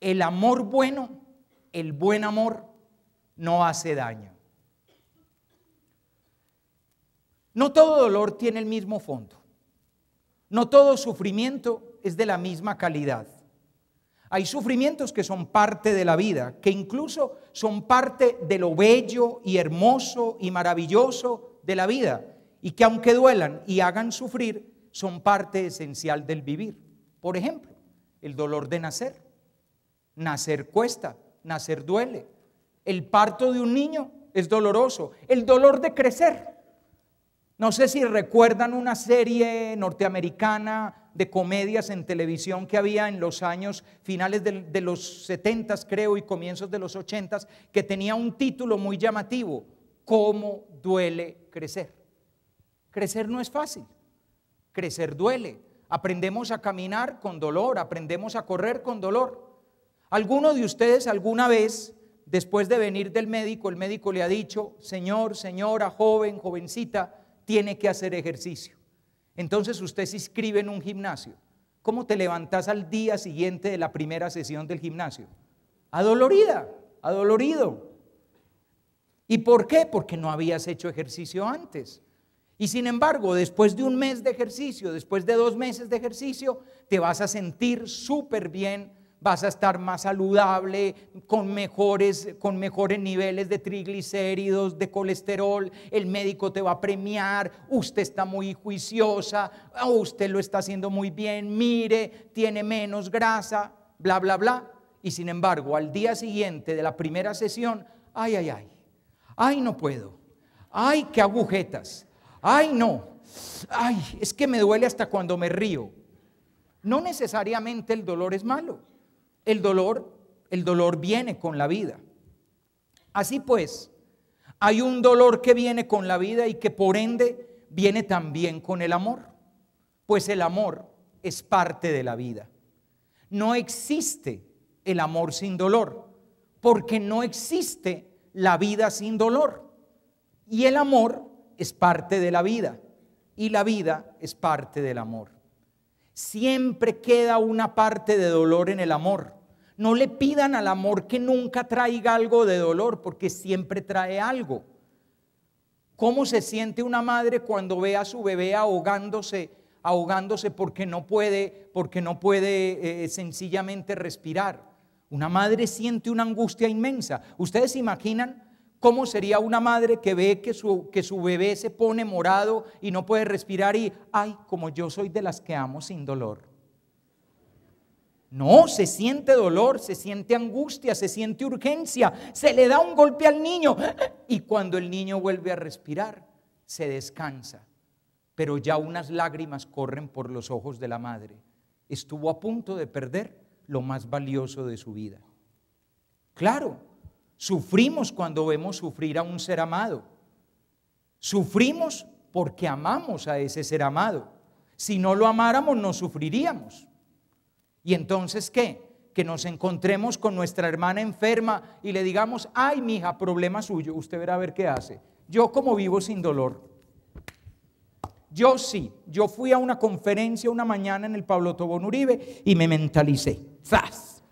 El amor bueno, el buen amor, no hace daño. No todo dolor tiene el mismo fondo. No todo sufrimiento es de la misma calidad. Hay sufrimientos que son parte de la vida, que incluso son parte de lo bello y hermoso y maravilloso de la vida, y que aunque duelan y hagan sufrir, son parte esencial del vivir. Por ejemplo, el dolor de nacer. Nacer cuesta, nacer duele. El parto de un niño es doloroso. El dolor de crecer. No sé si recuerdan una serie norteamericana de comedias en televisión que había en los años finales de, los 70 creo y comienzos de los 80 que tenía un título muy llamativo, ¿Cómo duele crecer? Crecer no es fácil, crecer duele. Aprendemos a caminar con dolor, aprendemos a correr con dolor. ¿Alguno de ustedes alguna vez, después de venir del médico, el médico le ha dicho, señor, señora, joven, jovencita, tiene que hacer ejercicio? Entonces usted se inscribe en un gimnasio. ¿Cómo te levantas al día siguiente de la primera sesión del gimnasio? Adolorida, adolorido. ¿Y por qué? Porque no habías hecho ejercicio antes. Y sin embargo, después de un mes de ejercicio, después de dos meses de ejercicio, te vas a sentir súper bien, vas a estar más saludable, con mejores, con mejores niveles de triglicéridos, de colesterol, el médico te va a premiar, usted está muy juiciosa, usted lo está haciendo muy bien, mire, tiene menos grasa, bla, bla, bla. Y sin embargo, al día siguiente de la primera sesión, ay, ay, ay, ay, no puedo, ay, qué agujetas, ay, no, ay, es que me duele hasta cuando me río. No necesariamente el dolor es malo el dolor, el dolor viene con la vida. Así pues, hay un dolor que viene con la vida y que por ende viene también con el amor, pues el amor es parte de la vida. No existe el amor sin dolor, porque no existe la vida sin dolor. Y el amor es parte de la vida, y la vida es parte del amor. Siempre queda una parte de dolor en el amor no le pidan al amor que nunca traiga algo de dolor, porque siempre trae algo. ¿Cómo se siente una madre cuando ve a su bebé ahogándose, ahogándose porque no puede, porque no puede eh, sencillamente respirar? Una madre siente una angustia inmensa. ¿Ustedes se imaginan cómo sería una madre que ve que su, que su bebé se pone morado y no puede respirar y, ay, como yo soy de las que amo sin dolor? No, se siente dolor, se siente angustia, se siente urgencia, se le da un golpe al niño y cuando el niño vuelve a respirar, se descansa. Pero ya unas lágrimas corren por los ojos de la madre. Estuvo a punto de perder lo más valioso de su vida. Claro, sufrimos cuando vemos sufrir a un ser amado. Sufrimos porque amamos a ese ser amado. Si no lo amáramos, no sufriríamos. ¿Y entonces qué? Que nos encontremos con nuestra hermana enferma y le digamos, ay, mija, problema suyo, usted verá a ver qué hace. Yo como vivo sin dolor. Yo sí, yo fui a una conferencia una mañana en el Pablo Tobón Uribe y me mentalicé. ¡Zas!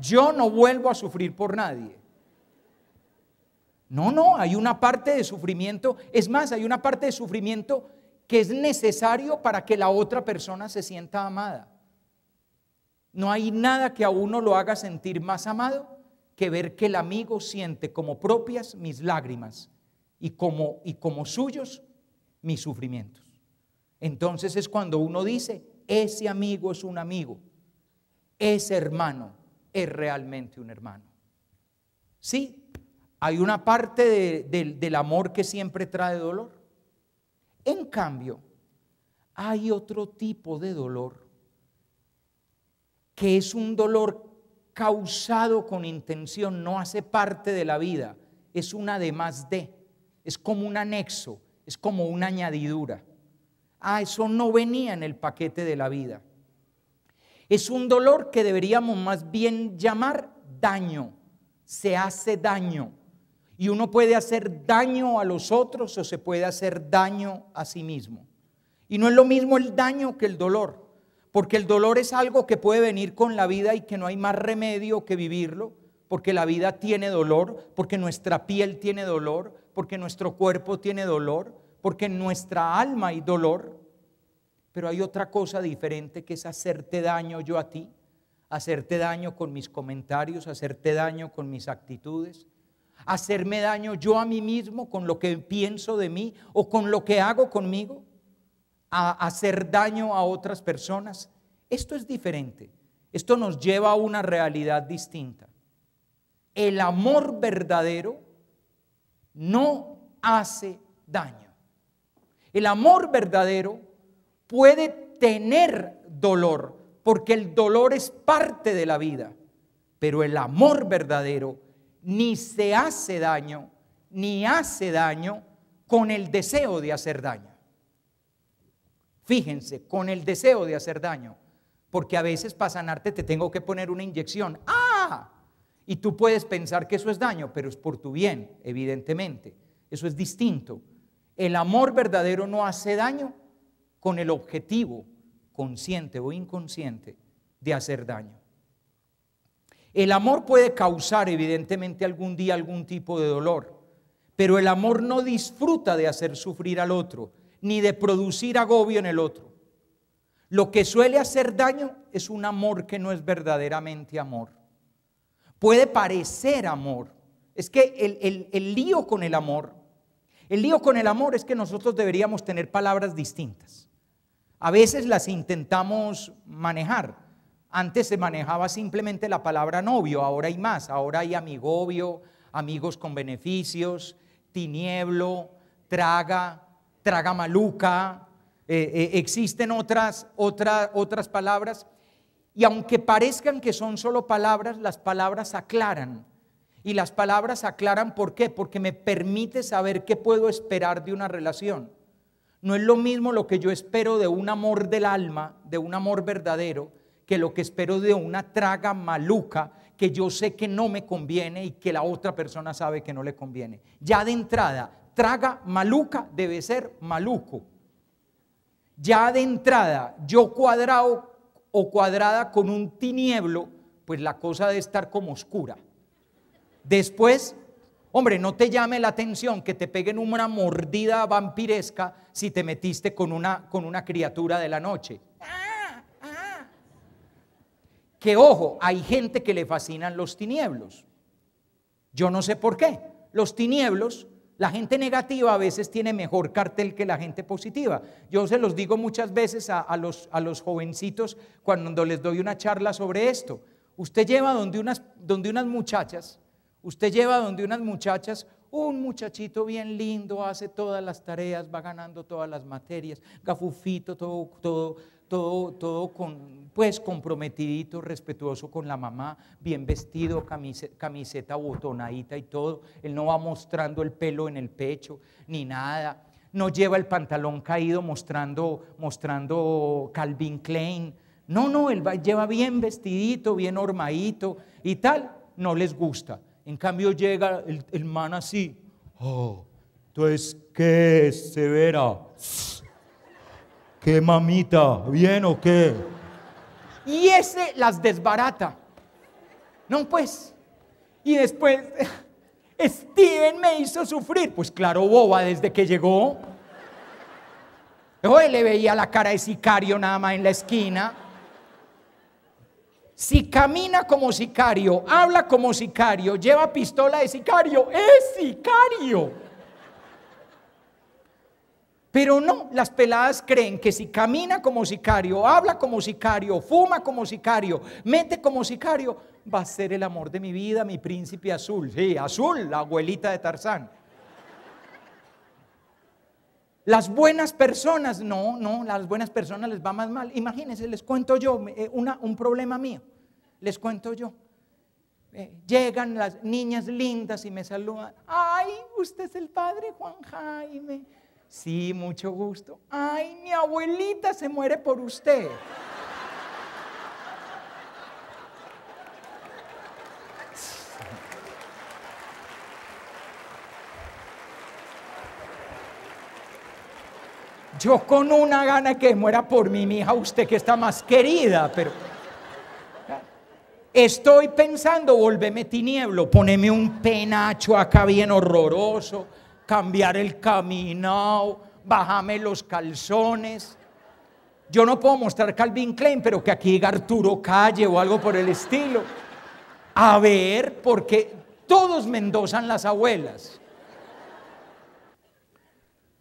Yo no vuelvo a sufrir por nadie. No, no, hay una parte de sufrimiento, es más, hay una parte de sufrimiento que es necesario para que la otra persona se sienta amada. No hay nada que a uno lo haga sentir más amado que ver que el amigo siente como propias mis lágrimas y como, y como suyos mis sufrimientos. Entonces es cuando uno dice, ese amigo es un amigo, ese hermano es realmente un hermano. Sí, hay una parte del amor que siempre trae dolor. En cambio, hay otro tipo de dolor que es un dolor causado con intención, no hace parte de la vida, es un además de, es como un anexo, es como una añadidura. Ah, eso no venía en el paquete de la vida. Es un dolor que deberíamos más bien llamar daño. Se hace daño. Y uno puede hacer daño a los otros o se puede hacer daño a sí mismo. Y no es lo mismo el daño que el dolor porque el dolor es algo que puede venir con la vida y que no hay más remedio que vivirlo, porque la vida tiene dolor, porque nuestra piel tiene dolor, porque nuestro cuerpo tiene dolor, porque en nuestra alma hay dolor. Pero hay otra cosa diferente que es hacerte daño yo a ti, hacerte daño con mis comentarios, hacerte daño con mis actitudes, hacerme daño yo a mí mismo con lo que pienso de mí o con lo que hago conmigo a hacer daño a otras personas. Esto es diferente. Esto nos lleva a una realidad distinta. El amor verdadero no hace daño. El amor verdadero puede tener dolor, porque el dolor es parte de la vida, pero el amor verdadero ni se hace daño, ni hace daño con el deseo de hacer daño fíjense, con el deseo de hacer daño. Porque a veces para sanarte te tengo que poner una inyección. ¡Ah! Y tú puedes pensar que eso es daño, pero es por tu bien, evidentemente. Eso es distinto. El amor verdadero no hace daño con el objetivo, consciente o inconsciente, de hacer daño. El amor puede causar evidentemente algún día algún tipo de dolor, pero el amor no disfruta de hacer sufrir al otro, ni de producir agobio en el otro. Lo que suele hacer daño es un amor que no es verdaderamente amor. Puede parecer amor. Es que el, lío con el amor, el lío con el amor es que nosotros deberíamos tener palabras distintas. A veces las intentamos manejar. Antes se manejaba simplemente la palabra novio, ahora hay más, ahora hay amigovio, amigos con beneficios, tinieblo, traga, traga maluca, eh, eh, existen otras, otra, otras palabras. Y aunque parezcan que son solo palabras, las palabras aclaran. Y las palabras aclaran por qué, porque me permite saber qué puedo esperar de una relación. No es lo mismo lo que yo espero de un amor del alma, de un amor verdadero, que lo que espero de una traga maluca que yo sé que no me conviene y que la otra persona sabe que no le conviene. Ya de entrada, traga maluca debe ser maluco. Ya de entrada, yo cuadrado o cuadrada con un tinieblo, pues la cosa debe estar como oscura. Después, hombre, no te llame la atención que te peguen una mordida vampiresca si te metiste con una, con una criatura de la noche. Ah, ah. Que ojo, hay gente que le fascinan los tinieblos. Yo no sé por qué. Los tinieblos la gente negativa a veces tiene mejor cartel que la gente positiva. Yo se los digo muchas veces a, los, a los, jovencitos cuando les doy una charla sobre esto. Usted lleva donde unas, donde unas muchachas, usted lleva donde unas muchachas un muchachito bien lindo, hace todas las tareas, va ganando todas las materias, gafufito, todo, todo, todo, todo con pues comprometidito, respetuoso con la mamá, bien vestido, camiseta, botonadita y todo. Él no va mostrando el pelo en el pecho ni nada. No lleva el pantalón caído mostrando, mostrando Calvin Klein. No, no, él va, lleva bien vestidito, bien hormadito y tal. No les gusta. En cambio llega el, man así. Oh, entonces, ¿qué severa, ¿Qué mamita? ¿Bien o qué? Y ese las desbarata. No, pues. Y después, Steven me hizo sufrir. Pues claro, boba, desde que llegó. le veía la cara de sicario nada más en la esquina. Si camina como sicario, habla como sicario, lleva pistola de sicario, es sicario. Pero no, las peladas creen que si camina como sicario, habla como sicario, fuma como sicario, mete como sicario, va a ser el amor de mi vida, mi príncipe azul. Sí, azul, la abuelita de Tarzán. Las buenas personas, no, no, las buenas personas les va más mal. Imagínense, les cuento yo eh, un problema mío. Les cuento yo. Eh, llegan las niñas lindas y me saludan. Ay, usted es el padre Juan Jaime. Sí, mucho gusto. Ay, mi abuelita se muere por usted. Yo con una gana que muera por mí, mi hija, usted que está más querida, pero... Estoy pensando, volveme tinieblo, poneme un penacho acá bien horroroso, cambiar el camino bájame los calzones. Yo no puedo mostrar Calvin Klein, pero que aquí diga Arturo Calle o algo por el estilo. A ver, porque todos mendozan las abuelas.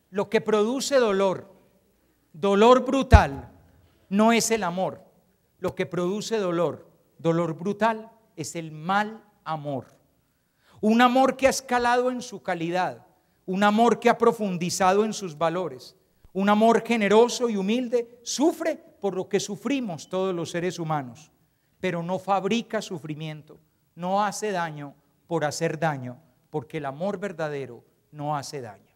Lo que produce dolor, dolor brutal, no es el amor. Lo que produce dolor, dolor brutal, es el mal amor. Un amor que ha escalado en su calidad, un amor que ha profundizado en sus valores, un amor generoso y humilde, sufre por lo que sufrimos todos los seres humanos, pero no fabrica sufrimiento, no hace daño por hacer daño, porque el amor verdadero no hace daño.